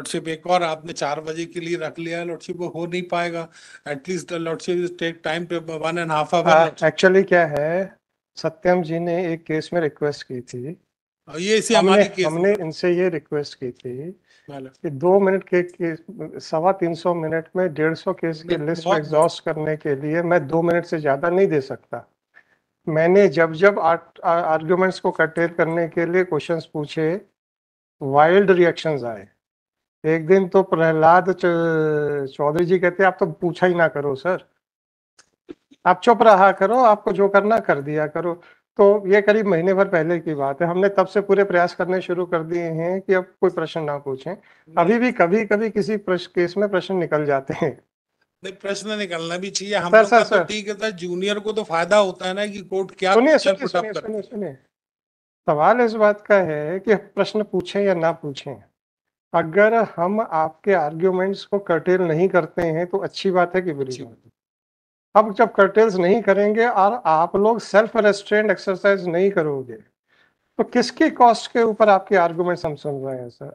Lordship एक और आपने चार बजे के लिए रख लिया लॉर्डशिप वो हो नहीं पाएगा एटलीस्ट लॉर्डशिप टेक टाइम पे one and half hour actually क्या है सत्यम जी ने एक केस में रिक्वेस्ट की थी ये इसे हमने, केस हमने इनसे ये रिक्वेस्ट की थी कि दो मिनट के, सवा तीन सौ मिनट में डेढ़ सौ केस की लिस्ट एग्जॉस्ट करने के लिए मैं दो मिनट से ज्यादा नहीं दे सकता मैंने जब जब आर्ग्यूमेंट्स को कटेल करने के लिए क्वेश्चंस पूछे वाइल्ड रिएक्शंस आए एक दिन तो प्रहलाद चौधरी जी कहते आप तो पूछा ही ना करो सर आप चुप रहा करो आपको जो करना कर दिया करो तो ये करीब महीने भर पहले की बात है हमने तब से पूरे प्रयास करने शुरू कर दिए हैं कि अब कोई प्रश्न ना पूछें अभी भी कभी कभी किसी प्रश्न केस में प्रश्न निकल जाते हैं प्रश्न निकलना भी चाहिए हम सर, तो सर, ठीक है जूनियर को तो फायदा होता है ना कि कोर्ट क्या सुनिए सुनिए सुनिए सवाल इस बात का है कि प्रश्न पूछें या ना पूछें अगर हम आपके आर्ग्यूमेंट्स को कर्टेल नहीं करते हैं तो अच्छी बात है कि बुरी बात है अब जब कर्टेल्स नहीं करेंगे और आप लोग सेल्फ रेस्ट्रेंड एक्सरसाइज नहीं करोगे तो किसके कॉस्ट के ऊपर आपके आर्ग्यूमेंट्स हम सुन रहे हैं सर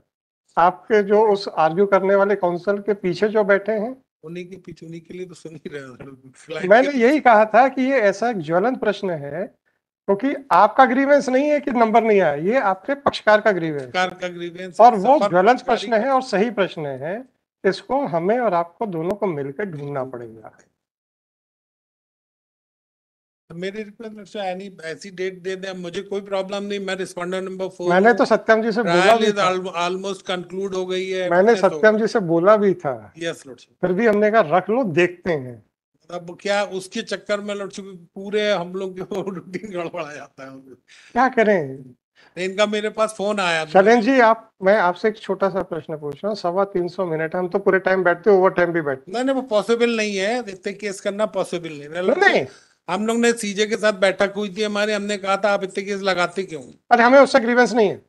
आपके जो उस आर्ग्यू करने वाले काउंसिल के पीछे जो बैठे हैं उन्हीं के पीछे उन्हीं के लिए तो सुन ही रहे मैंने यही कहा था कि ये ऐसा एक ज्वलन प्रश्न है क्योंकि आपका ग्रीवेंस नहीं है कि नंबर नहीं आया ये आपके पक्षकार का ग्रीवेंस पक्षकार का ग्रीवेंस और वो ज्वलंत प्रश्न है और सही प्रश्न है इसको हमें और आपको दोनों को मिलकर ढूंढना पड़ेगा मेरी रिक्वेस्ट एनी ऐसी डेट दे दे मुझे कोई प्रॉब्लम नहीं मैं रिस्पोंडेंट नंबर फोर मैंने तो, तो सत्यम जी से बोला भी था ऑलमोस्ट कंक्लूड हो गई है मैंने सत्यम जी से बोला भी था यस लॉर्ड फिर भी हमने कहा रख लो देखते हैं तब क्या उसके चक्कर में लड़ चुके पूरे हम लोग जो रूटीन गड़बड़ा जाता है क्या करें इनका मेरे पास फोन आया शरण जी आप मैं आपसे एक छोटा सा प्रश्न पूछ रहा हूँ सवा तीन सौ मिनट हम तो पूरे टाइम बैठते ओवर टाइम भी बैठते नहीं नहीं वो पॉसिबल नहीं है इतने केस करना पॉसिबल नहीं नहीं हम लोग ने सीजे के साथ बैठक हुई थी हमारे हमने कहा था आप इतने केस लगाते क्यों अरे हमें उससे ग्रीवेंस नहीं है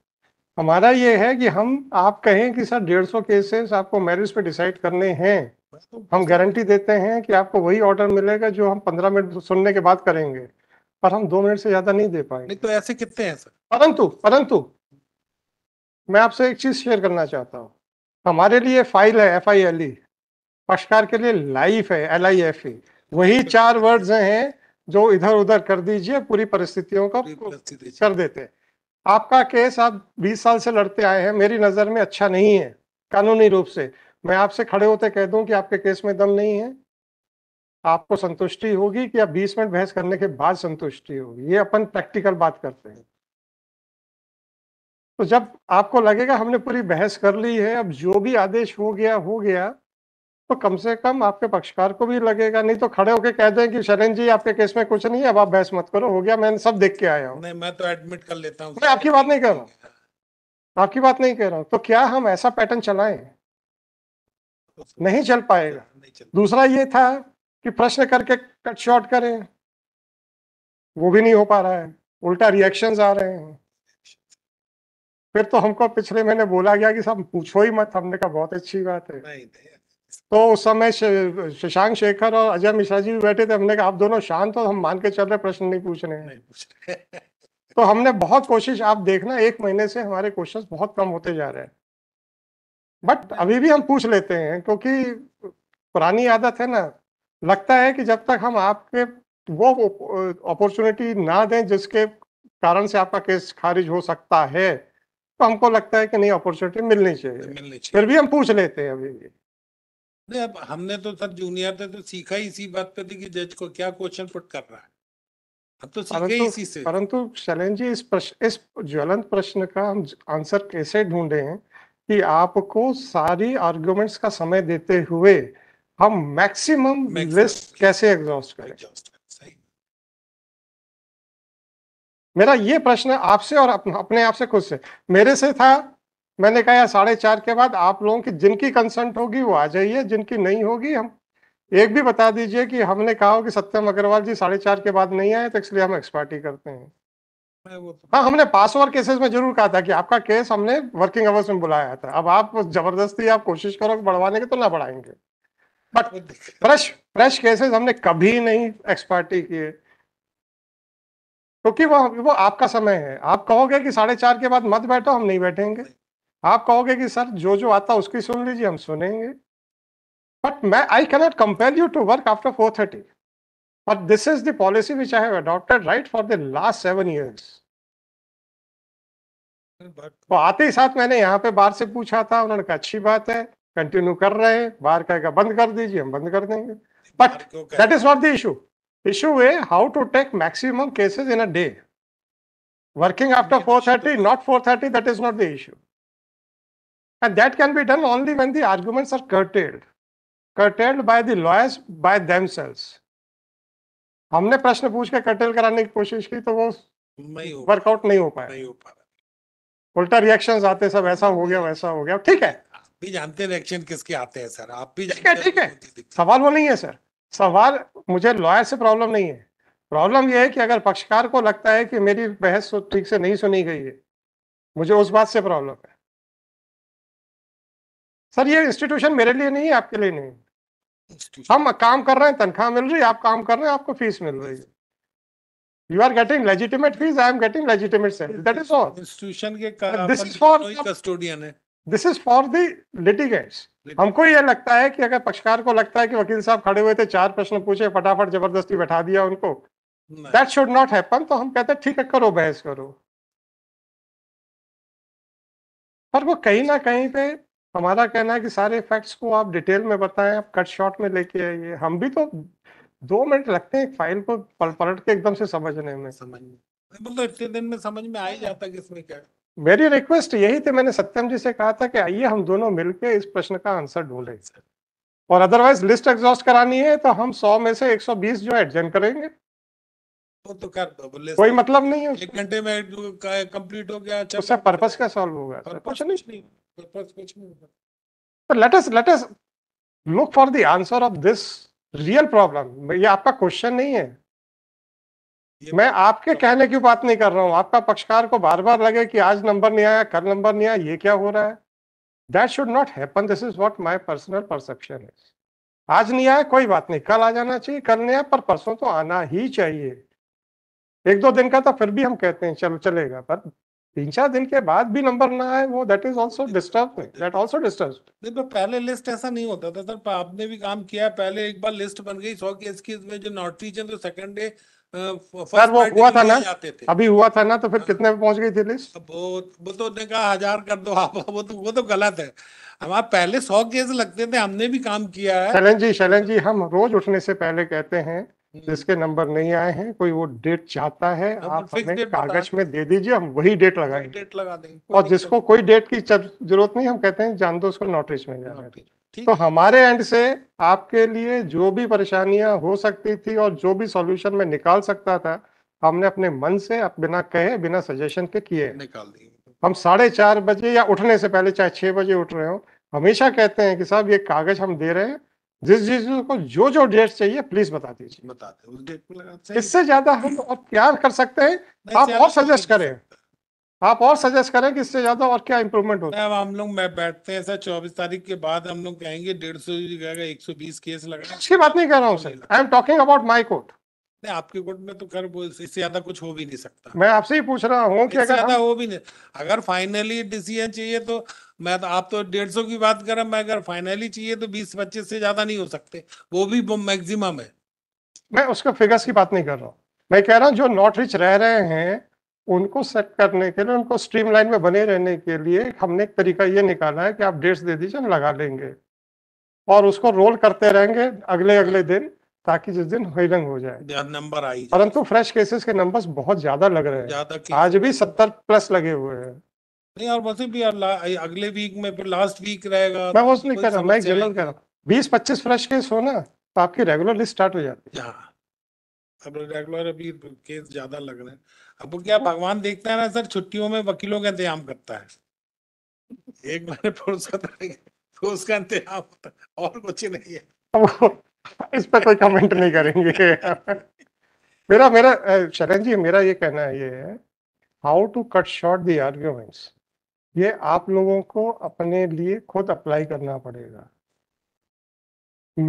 हमारा ये है कि हम आप कहें कि सर डेढ़ सौ केसेस आपको मैरिज पे डिसाइड करने हैं हम गारंटी देते हैं कि आपको वही ऑर्डर मिलेगा जो हम पंद्रह मिनट सुनने के बाद करेंगे पर हम दो मिनट से ज्यादा नहीं दे पाएंगे नहीं तो ऐसे कितने हैं सर परंतु परंतु मैं आपसे एक चीज शेयर करना चाहता हूँ हमारे लिए फाइल है एफ आई एल ई पक्षकार के लिए लाइफ है एल आई एफ ई वही चार वर्ड्स हैं जो इधर उधर कर दीजिए पूरी परिस्थितियों का कर देते आपका केस आप 20 साल से लड़ते आए हैं मेरी नजर में अच्छा नहीं है कानूनी रूप से मैं आपसे खड़े होते कह दूं कि आपके केस में दम नहीं है आपको संतुष्टि होगी कि आप 20 मिनट बहस करने के बाद संतुष्टि होगी ये अपन प्रैक्टिकल बात करते हैं तो जब आपको लगेगा हमने पूरी बहस कर ली है अब जो भी आदेश हो गया हो गया तो कम से कम आपके पक्षकार को भी लगेगा नहीं तो खड़े होके कह दें कि शरण जी आपके केस में कुछ नहीं है अब आप बहस मत करो हो गया मैंने सब देख के आया हूँ नहीं मैं तो एडमिट कर लेता हूँ मैं आपकी बात नहीं कर रहा हूँ आपकी बात नहीं कह रहा हूँ तो क्या हम ऐसा पैटर्न चलाएं नहीं चल पाएगा दूसरा ये था कि प्रश्न करके कट शॉर्ट करें वो भी नहीं हो पा रहा है उल्टा रिएक्शंस आ रहे हैं फिर तो हमको पिछले महीने बोला गया कि सब पूछो ही मत हमने कहा बहुत अच्छी बात है तो उस समय शशांक शेखर और अजय मिश्रा जी भी बैठे थे हमने कहा आप दोनों शांत हो हम मान के चल रहे प्रश्न नहीं नहीं पूछ रहे तो हमने बहुत कोशिश आप देखना एक महीने से हमारे क्वेश्चन बहुत कम होते जा रहे हैं बट अभी भी हम पूछ लेते हैं क्योंकि पुरानी आदत है ना लगता है कि जब तक हम आपके वो अपॉर्चुनिटी ना दें जिसके कारण से आपका केस खारिज हो सकता है तो हमको लगता है कि नहीं अपॉर्चुनिटी मिलनी चाहिए मिलनी चाहिए फिर भी हम पूछ लेते हैं अभी भी नहीं अब हमने तो सर जूनियर थे तो सीखा ही इसी बात पे थी कि जज को क्या क्वेश्चन पुट कर रहा है अब तो सीखे ही इसी से परंतु शैलेंज जी इस प्रश्न इस ज्वलंत प्रश्न का हम आंसर कैसे ढूंढे हैं कि आपको सारी आर्ग्यूमेंट्स का समय देते हुए हम मैक्सिमम लिस्ट कैसे एग्जॉस्ट करें मेरा ये प्रश्न आपसे और अपने आप से खुद से मेरे से था मैंने कहा साढ़े चार के बाद आप लोगों की जिनकी कंसेंट होगी वो आ जाइए जिनकी नहीं होगी हम एक भी बता दीजिए कि हमने कहा हो कि सत्यम अग्रवाल जी साढ़े चार के बाद नहीं आए तो इसलिए हम एक्सपार्टी करते हैं हाँ हमने पास ओवर केसेस में जरूर कहा था कि आपका केस हमने वर्किंग आवर्स में बुलाया था अब आप जबरदस्ती आप कोशिश करो बढ़वाने के तो ना बढ़ाएंगे बट फ्रेश फ्रेश केसेस हमने कभी नहीं एक्सपर्टी किए क्योंकि वो वो आपका समय है आप कहोगे कि साढ़े चार के बाद मत बैठो हम नहीं बैठेंगे आप कहोगे कि सर जो जो आता उसकी सुन लीजिए हम सुनेंगे बट मैं I cannot compare you to work after four thirty But this is the policy which I have adopted right for the last seven years. But... तो आते ही साथ मैंने यहाँ पे बाहर से पूछा था उन्होंने कहा अच्छी बात है कंटिन्यू कर रहे हैं बाहर कहेगा बंद कर दीजिए हम बंद कर देंगे but that is not the issue issue है how to take maximum cases in a day working after four thirty not four thirty that is not the issue and that can be done only when the arguments are curtailed curtailed by the lawyers by themselves हमने प्रश्न पूछ के कटेल कराने की कोशिश की तो वो वर्कआउट नहीं हो पाया नहीं हो पाया उल्टा रिएक्शन आते सब ऐसा हो गया वैसा हो गया ठीक है आप भी जानते रिएक्शन किसके आते हैं सर आप भी ठीक है ठीक है सवाल वो नहीं है सर सवाल मुझे लॉयर से प्रॉब्लम नहीं है प्रॉब्लम यह है कि अगर पक्षकार को लगता है कि मेरी बहस तो ठीक से नहीं सुनी गई है मुझे उस बात से प्रॉब्लम है सर ये इंस्टीट्यूशन मेरे लिए नहीं है आपके लिए नहीं हम काम कर रहे हैं तनख्वाह मिल रही है आप काम कर रहे हैं आपको फीस मिल रही है you are getting legitimate fees i am getting legitimate salary that is all institution के this is for कस्टोडियन है this is for the litigants हमको ये लगता है कि अगर पक्षकार को लगता है कि वकील साहब खड़े हुए थे चार प्रश्न पूछे फटाफट जबरदस्ती बैठा दिया उनको दैट शुड नॉट हैपन तो हम कहते हैं ठीक है करो बहस करो पर वो कहीं ना कहीं पे हमारा कहना है कि सारे फैक्ट्स को आप डिटेल में बताएं आप कट शॉट में लेके आइए हम भी तो दो मिनट लगते हैं फाइल को पल पलट के एकदम से समझने में समझने मतलब इतने दिन में समझ में आ ही जाता कि इसमें क्या मेरी रिक्वेस्ट यही थी मैंने सत्यम जी से कहा था कि आइए हम दोनों मिलके इस प्रश्न का आंसर ढूंढे और अदरवाइज लिस्ट एग्जॉस्ट करानी है तो हम सौ में से 120 जो एडजन करेंगे वो तो कर दो बोले कोई मतलब नहीं है एक घंटे में कंप्लीट हो गया अच्छा उससे पर्पस क्या सॉल्व होगा कुछ नहीं पर let us let us look for the answer of this real problem ये आपका क्वेश्चन नहीं है मैं आपके कहने की बात नहीं कर रहा हूँ आपका पक्षकार को बार बार लगे कि आज नंबर नहीं आया कल नंबर नहीं आया ये क्या हो रहा है that should not happen this is what my personal perception is आज नहीं आया कोई बात नहीं कल आ जाना चाहिए कल नहीं आया पर परसों तो आना ही चाहिए एक दो दिन का तो फिर भी हम कहते हैं चलो चलेगा पर तीन चार दिन के बाद भी नंबर ना आए वो that is also disturbing that also disturb देखो पहले लिस्ट ऐसा नहीं होता था सर आपने भी काम किया पहले एक बार लिस्ट बन गई सौ केस की जो नॉट रीजन तो सेकंड डे सर वो हुआ था ना अभी हुआ था ना तो फिर हाँ। कितने पे पहुंच गई थी लिस्ट वो वो तो ने कहा हजार कर दो आप वो तो वो तो गलत है हमारे पहले सौ केस लगते थे हमने भी काम किया है शैलन जी शैलन जी हम रोज उठने से पहले कहते हैं हम्म। जिसके नंबर नहीं आए हैं कोई वो डेट चाहता है आप हमें कागज में दे दीजिए हम वही डेट लगाएंगे डेट लगा देंगे और जिसको कोई डेट की जरूरत नहीं हम कहते हैं जान दो उसको नोटिस में जाना हाँ, तो हमारे एंड से आपके लिए जो भी परेशानियां हो सकती थी और जो भी सॉल्यूशन में निकाल सकता था हमने अपने मन से आप बिना कहे बिना सजेशन के किए निकाल दिए हम साढ़े चार बजे या उठने से पहले चाहे छह बजे उठ रहे हो हमेशा कहते हैं कि साहब ये कागज हम दे रहे हैं जिस जिस को जो जो डेट चाहिए प्लीज बता दीजिए बता दे उस डेट में हैं इससे ज्यादा हम और प्यार कर सकते हैं आप और सजेस्ट करें आप और सजेस्ट करें कि इससे ज्यादा और क्या इम्प्रूवमेंट होता है हम लोग मैं बैठते हैं सर चौबीस तारीख के बाद हम लोग कहेंगे डेढ़ सौ एक सौ बीस केस लगा अच्छी बात नहीं कर रहा हूँ I am talking about my court नहीं आपके कोर्ट में तो खैर इससे ज्यादा कुछ हो भी नहीं सकता मैं आपसे ही पूछ रहा हूँ कि अगर ज्यादा हो भी नहीं अगर फाइनली डिसीजन चाहिए तो मैं तो आप तो डेढ़ सौ की बात कर रहा मैं अगर फाइनली चाहिए तो बीस पच्चीस से ज्यादा नहीं हो सकते वो भी मैक्सिमम है मैं उसके फिगर्स की बात नहीं कर रहा मैं कह रहा हूँ जो नॉट रिच रह रहे हैं उनको सेट करने के लिए उनको स्ट्रीमलाइन में बने रहने के लिए हमने एक तरीका ये निकाला है कि आप डेट्स दे दीजिए लगा लेंगे और उसको रोल करते रहेंगे अगले अगले दिन ताकि जिस दिन हियरिंग हो जाए नंबर आई परंतु फ्रेश केसेस के नंबर्स बहुत ज्यादा लग रहे हैं आज भी सत्तर प्लस लगे हुए हैं नहीं और वैसे भी अगले वीक में फिर लास्ट वीक रहेगा मैं वो नहीं कह रहा मैं जनरल कह रहा हूँ बीस पच्चीस फ्रेश केस हो ना तो आपकी रेगुलर लिस्ट स्टार्ट हो जाती है हाँ। अब रेगुलर अभी केस ज्यादा लग रहे हैं अब क्या भगवान देखता है ना सर छुट्टियों में वकीलों का इंतजाम करता है एक महीने फुर्सत तो उसका इंतजाम होता है और कुछ नहीं है इस पर कोई कमेंट नहीं करेंगे मेरा मेरा शरण जी मेरा ये कहना ये है how to cut short the arguments ये आप लोगों को अपने लिए खुद अप्लाई करना पड़ेगा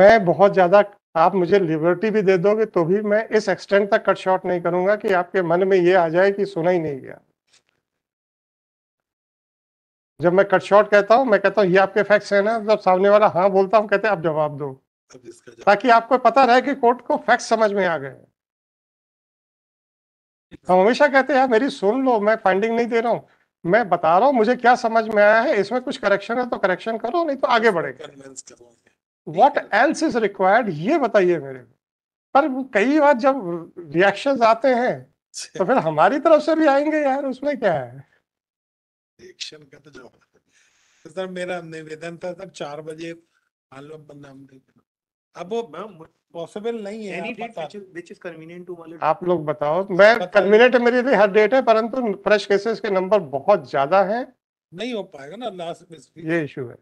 मैं बहुत ज़्यादा आप मुझे लिबर्टी भी दे दोगे तो भी मैं इस एक्सटेंड तक कट शॉर्ट नहीं करूंगा कि आपके मन में ये आ जाए कि सुना ही नहीं गया जब मैं कट शॉर्ट कहता हूँ मैं कहता हूं ये आपके फैक्ट्स है ना जब सामने वाला हाँ बोलता हूँ कहते आप जवाब दो ताकि आपको पता रहे कि कोर्ट को फैक्ट समझ में आ गए हम हमेशा कहते हैं मेरी सुन लो मैं फाइंडिंग नहीं दे रहा हूँ मैं बता रहा हूँ मुझे क्या समझ में आया है इसमें कुछ करेक्शन है तो करेक्शन करो नहीं तो आगे बढ़े वॉट एल्स इज रिक्वायर्ड ये बताइए मेरे को पर कई बार जब रिएक्शन आते हैं अच्छा। तो फिर हमारी तरफ से भी आएंगे यार उसमें क्या है रिएक्शन का तो जवाब तो सर मेरा निवेदन था सर चार बजे मान लो अब वो पॉसिबल हाँ, नहीं है any date which is convenient to wallet आप लोग बताओ मैं कन्वीनिएंट मेरे लिए हर डेट है परंतु फ्रेश केसेस के नंबर बहुत ज्यादा हैं नहीं हो पाएगा ना लास्ट दिस वीक ये इशू है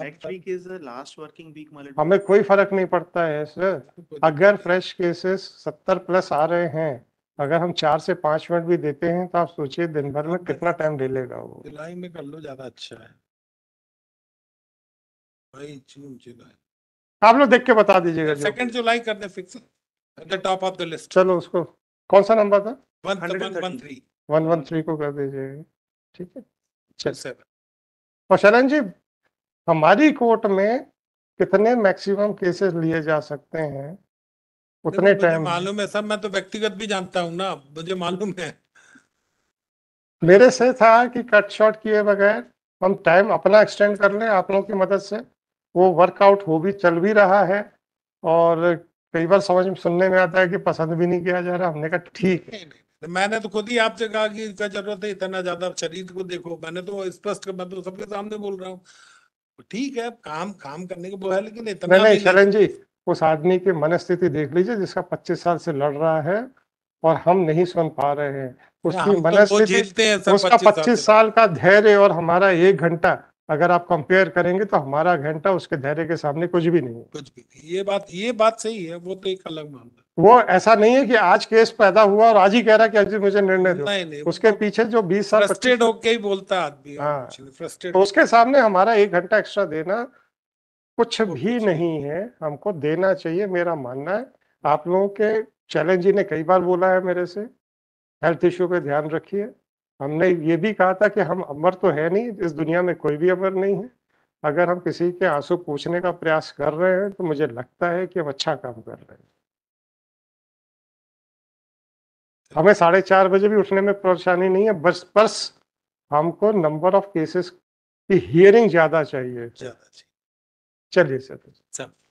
next week is last working week मतलब हमें कोई फर्क नहीं पड़ता है सर अगर फ्रेश केसेस 70 प्लस आ रहे हैं अगर हम चार से पांच मिनट भी देते हैं तो आप सोचिए दिन भर में कितना टाइम ले लेगा वो जुलाई में कर लो ज्यादा अच्छा है भाई जून जुलाई आप लोग देख के बता दीजिएगा सेकंड जुलाई कर दे fix the top of the list चलो उसको कौन सा नंबर था 113 113 को कर दीजिएगा ठीक है चल सर और शरण जी हमारी कोर्ट में कितने मैक्सिमम केसेस लिए जा सकते हैं उतने टाइम मालूम है सर मैं तो व्यक्तिगत भी जानता हूं ना मुझे मालूम है मेरे से था कि कट शॉर्ट किए बगैर हम टाइम अपना एक्सटेंड कर लें आप लोगों की मदद से वो वर्कआउट हो भी चल भी रहा है और कई बार समझ में सुनने में आता है कि पसंद भी नहीं किया जा रहा हमने कहा ठीक है तो मैंने तो खुद ही आपसे कहा कि इसका जरूरत है इतना ज्यादा शरीर को देखो मैंने तो स्पष्ट मैं तो सबके सामने बोल रहा हूँ ठीक है काम काम करने को है लेकिन इतना नहीं शरण जी उस आदमी की मनस्थिति देख लीजिए जिसका पच्चीस साल से लड़ रहा है और हम नहीं सुन पा रहे हैं उसकी तो- तो मनस्थिति तो उसका 25 साल का धैर्य और हमारा एक घंटा अगर आप कंपेयर करेंगे तो हमारा घंटा उसके धैर्य के सामने कुछ भी नहीं है कुछ भी ये बात ये बात सही है वो तो एक अलग मामला वो ऐसा नहीं है कि आज केस पैदा हुआ और आज ही कह रहा कि आज मुझे निर्णय दो नहीं, नहीं, उसके पीछे जो बीस साल फ्रस्ट्रेट होके ही बोलता आदमी हाँ तो उसके सामने हमारा एक घंटा एक्स्ट्रा देना कुछ भी नहीं है हमको देना चाहिए मेरा मानना है आप लोगों के चैलेंज जी ने कई बार बोला है मेरे से हेल्थ इश्यू पे ध्यान रखिए हमने ये भी कहा था कि हम अमर तो है नहीं इस दुनिया में कोई भी अमर नहीं है अगर हम किसी के आंसू पूछने का प्रयास कर रहे हैं तो मुझे लगता है कि हम अच्छा काम कर रहे हैं हमें साढ़े चार बजे भी उठने में परेशानी नहीं है बस बस हमको नंबर ऑफ केसेस की हियरिंग ज्यादा चाहिए चलिए सर